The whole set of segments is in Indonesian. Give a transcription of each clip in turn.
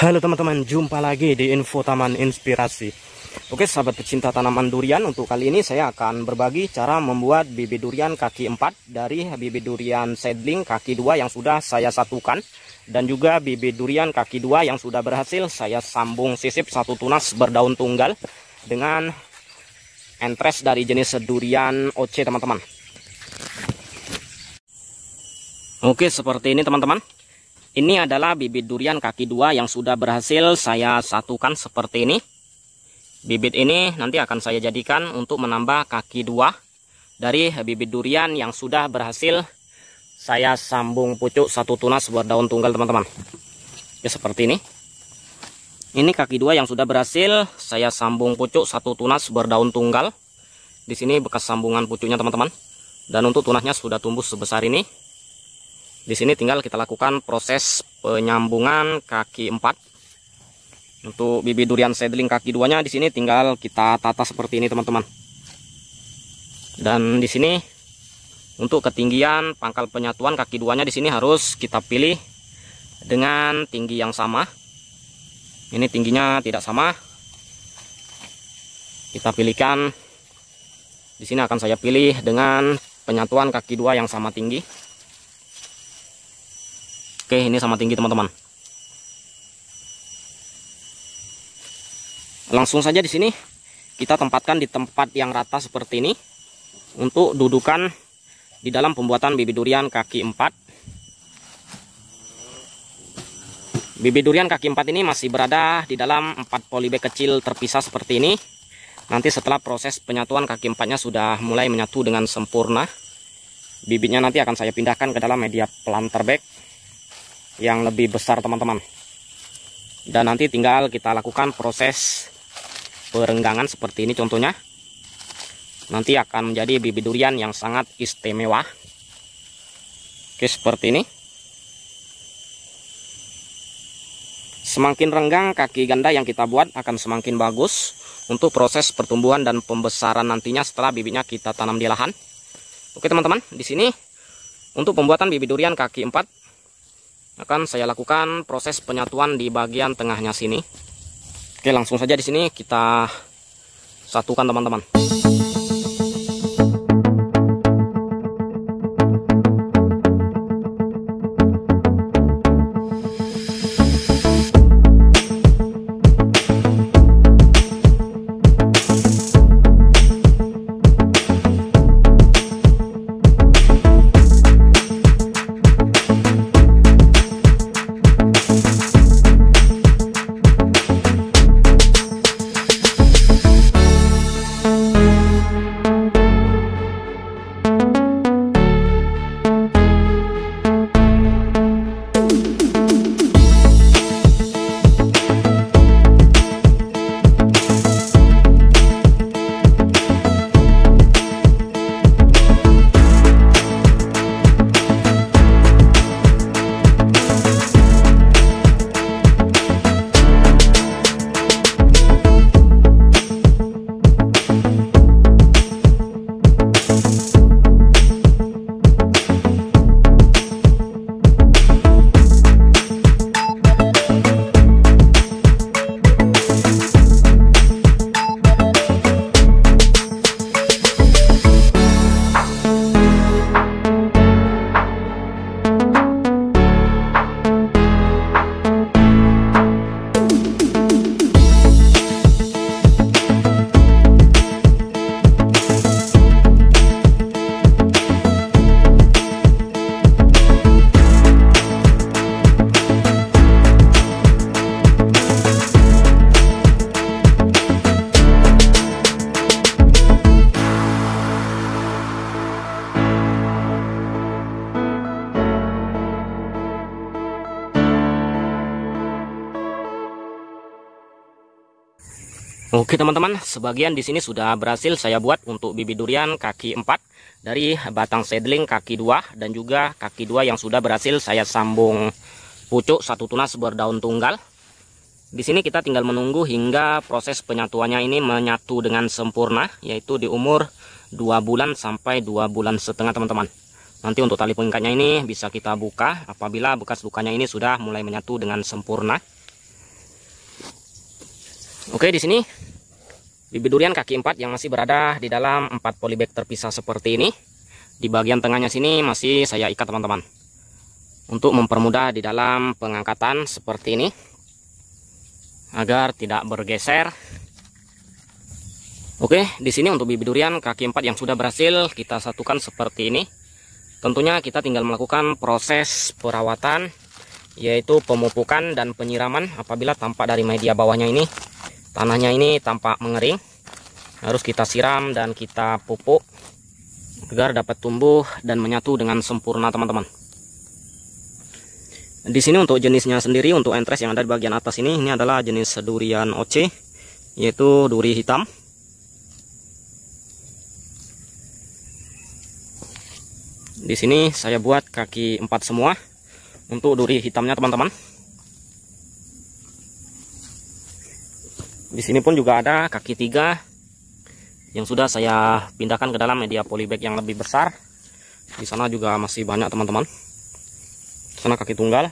Halo teman-teman, jumpa lagi di Info Taman Inspirasi. Oke, sahabat pecinta tanaman durian, untuk kali ini saya akan berbagi cara membuat bibit durian kaki 4 dari bibit durian seedling kaki 2 yang sudah saya satukan dan juga bibit durian kaki 2 yang sudah berhasil saya sambung sisip satu tunas berdaun tunggal dengan entres dari jenis durian OC, teman-teman. Oke, seperti ini, teman-teman. Ini adalah bibit durian kaki dua yang sudah berhasil saya satukan seperti ini. Bibit ini nanti akan saya jadikan untuk menambah kaki dua dari bibit durian yang sudah berhasil saya sambung pucuk satu tunas buat daun tunggal teman-teman. Ya seperti ini. Ini kaki dua yang sudah berhasil saya sambung pucuk satu tunas berdaun tunggal. Di sini bekas sambungan pucuknya teman-teman. Dan untuk tunasnya sudah tumbuh sebesar ini. Di sini tinggal kita lakukan proses penyambungan kaki 4. Untuk bibit durian seedling kaki duanya di sini tinggal kita tata seperti ini teman-teman. Dan di sini untuk ketinggian pangkal penyatuan kaki duanya di sini harus kita pilih dengan tinggi yang sama. Ini tingginya tidak sama. Kita pilihkan di sini akan saya pilih dengan penyatuan kaki dua yang sama tinggi. Oke, ini sama tinggi teman-teman. Langsung saja di sini kita tempatkan di tempat yang rata seperti ini untuk dudukan di dalam pembuatan bibit durian kaki 4. Bibit durian kaki 4 ini masih berada di dalam 4 polybag kecil terpisah seperti ini. Nanti setelah proses penyatuan kaki 4-nya sudah mulai menyatu dengan sempurna, bibitnya nanti akan saya pindahkan ke dalam media planter bag yang lebih besar teman-teman dan nanti tinggal kita lakukan proses perenggangan seperti ini contohnya nanti akan menjadi bibit durian yang sangat istimewa oke seperti ini semakin renggang kaki ganda yang kita buat akan semakin bagus untuk proses pertumbuhan dan pembesaran nantinya setelah bibitnya kita tanam di lahan oke teman-teman di sini untuk pembuatan bibit durian kaki 4 akan saya lakukan proses penyatuan di bagian tengahnya sini. Oke, langsung saja di sini kita satukan teman-teman. Oke teman-teman, sebagian di sini sudah berhasil saya buat untuk bibit durian kaki 4 dari batang seedling kaki 2 dan juga kaki 2 yang sudah berhasil saya sambung pucuk satu tunas berdaun tunggal. Di sini kita tinggal menunggu hingga proses penyatuannya ini menyatu dengan sempurna yaitu di umur 2 bulan sampai 2 bulan setengah teman-teman. Nanti untuk tali pengikatnya ini bisa kita buka apabila bekas lukanya ini sudah mulai menyatu dengan sempurna. Oke, di sini Bibit durian kaki empat yang masih berada di dalam empat polybag terpisah seperti ini. Di bagian tengahnya sini masih saya ikat teman-teman. Untuk mempermudah di dalam pengangkatan seperti ini. Agar tidak bergeser. Oke, di sini untuk bibit durian kaki empat yang sudah berhasil kita satukan seperti ini. Tentunya kita tinggal melakukan proses perawatan yaitu pemupukan dan penyiraman apabila tampak dari media bawahnya ini tanahnya ini tampak mengering harus kita siram dan kita pupuk agar dapat tumbuh dan menyatu dengan sempurna teman-teman di sini untuk jenisnya sendiri untuk entres yang ada di bagian atas ini ini adalah jenis durian OC yaitu duri hitam di sini saya buat kaki empat semua untuk duri hitamnya teman-teman di sini pun juga ada kaki tiga yang sudah saya pindahkan ke dalam media polybag yang lebih besar di sana juga masih banyak teman-teman sana kaki tunggal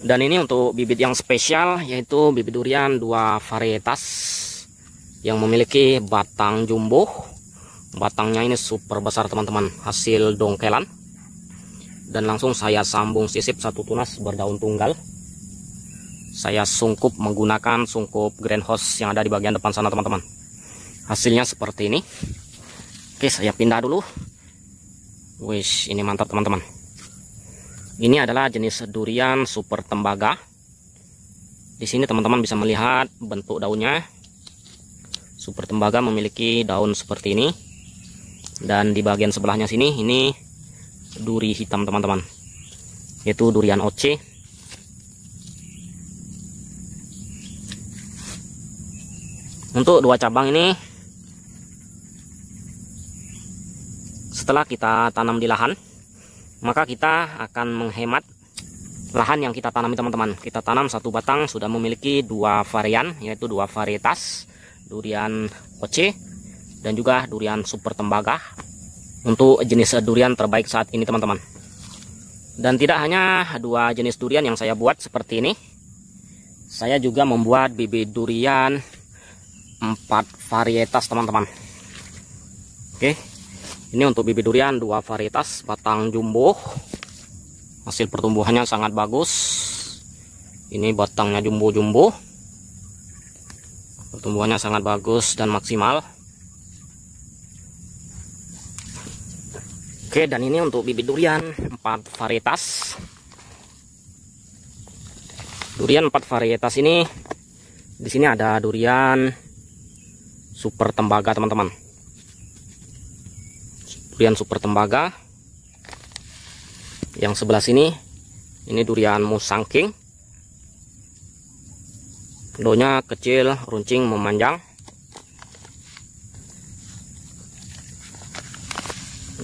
dan ini untuk bibit yang spesial yaitu bibit durian dua varietas yang memiliki batang jumbo batangnya ini super besar teman-teman hasil dongkelan dan langsung saya sambung sisip satu tunas berdaun tunggal saya sungkup menggunakan sungkup greenhouse yang ada di bagian depan sana teman-teman hasilnya seperti ini oke saya pindah dulu wish ini mantap teman-teman ini adalah jenis durian super tembaga di sini teman-teman bisa melihat bentuk daunnya super tembaga memiliki daun seperti ini dan di bagian sebelahnya sini ini duri hitam teman-teman yaitu durian oce untuk dua cabang ini setelah kita tanam di lahan maka kita akan menghemat lahan yang kita tanami teman-teman kita tanam satu batang sudah memiliki dua varian yaitu dua varietas durian oce dan juga durian super tembaga untuk jenis durian terbaik saat ini teman-teman dan tidak hanya dua jenis durian yang saya buat seperti ini saya juga membuat bibit durian empat varietas teman-teman oke ini untuk bibit durian dua varietas batang jumbo hasil pertumbuhannya sangat bagus ini batangnya jumbo-jumbo pertumbuhannya sangat bagus dan maksimal oke dan ini untuk bibit durian empat varietas durian empat varietas ini di sini ada durian super tembaga teman-teman durian super tembaga yang sebelah sini ini durian musangking donya kecil runcing memanjang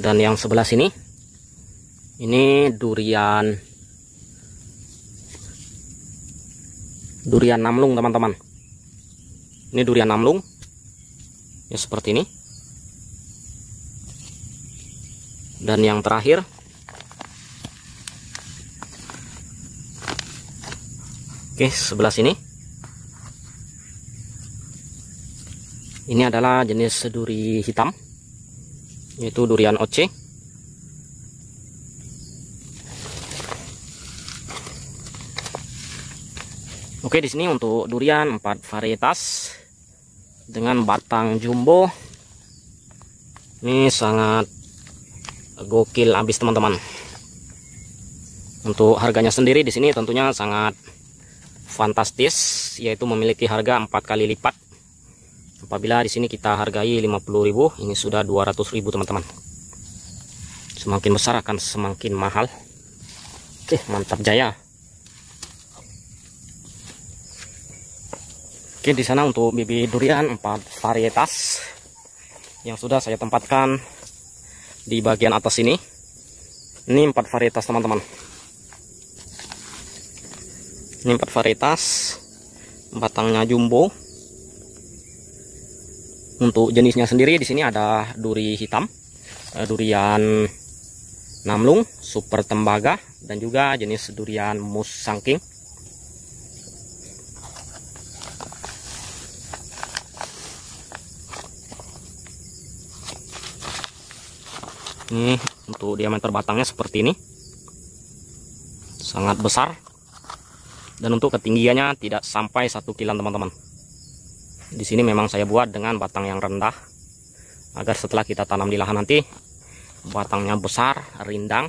dan yang sebelah sini ini durian durian namlung teman-teman ini durian namlung ya seperti ini dan yang terakhir oke sebelah sini ini adalah jenis duri hitam yaitu durian OC. oke di sini untuk durian empat varietas dengan batang jumbo ini sangat gokil habis teman-teman untuk harganya sendiri di sini tentunya sangat fantastis yaitu memiliki harga 4 kali lipat apabila di sini kita hargai 50.000 ini sudah 200.000 teman-teman semakin besar akan semakin mahal oke mantap jaya Oke, di sana untuk bibit durian empat varietas yang sudah saya tempatkan di bagian atas ini. Ini empat varietas, teman-teman. Ini empat varietas, batangnya jumbo. Untuk jenisnya sendiri di sini ada duri hitam, eh, durian namlung, super tembaga, dan juga jenis durian mus sangking. Nih, untuk diameter batangnya seperti ini. Sangat besar. Dan untuk ketinggiannya tidak sampai satu kilan, teman-teman. Di sini memang saya buat dengan batang yang rendah agar setelah kita tanam di lahan nanti batangnya besar, rindang.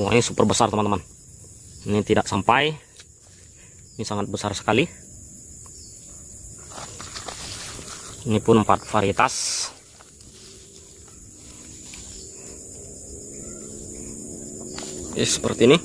Wah, ini super besar, teman-teman. Ini tidak sampai. Ini sangat besar sekali. Ini pun empat varietas ya seperti ini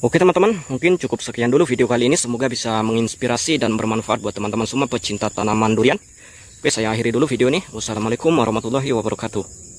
Oke teman-teman, mungkin cukup sekian dulu video kali ini. Semoga bisa menginspirasi dan bermanfaat buat teman-teman semua pecinta tanaman durian. Oke, saya akhiri dulu video ini. Wassalamualaikum warahmatullahi wabarakatuh.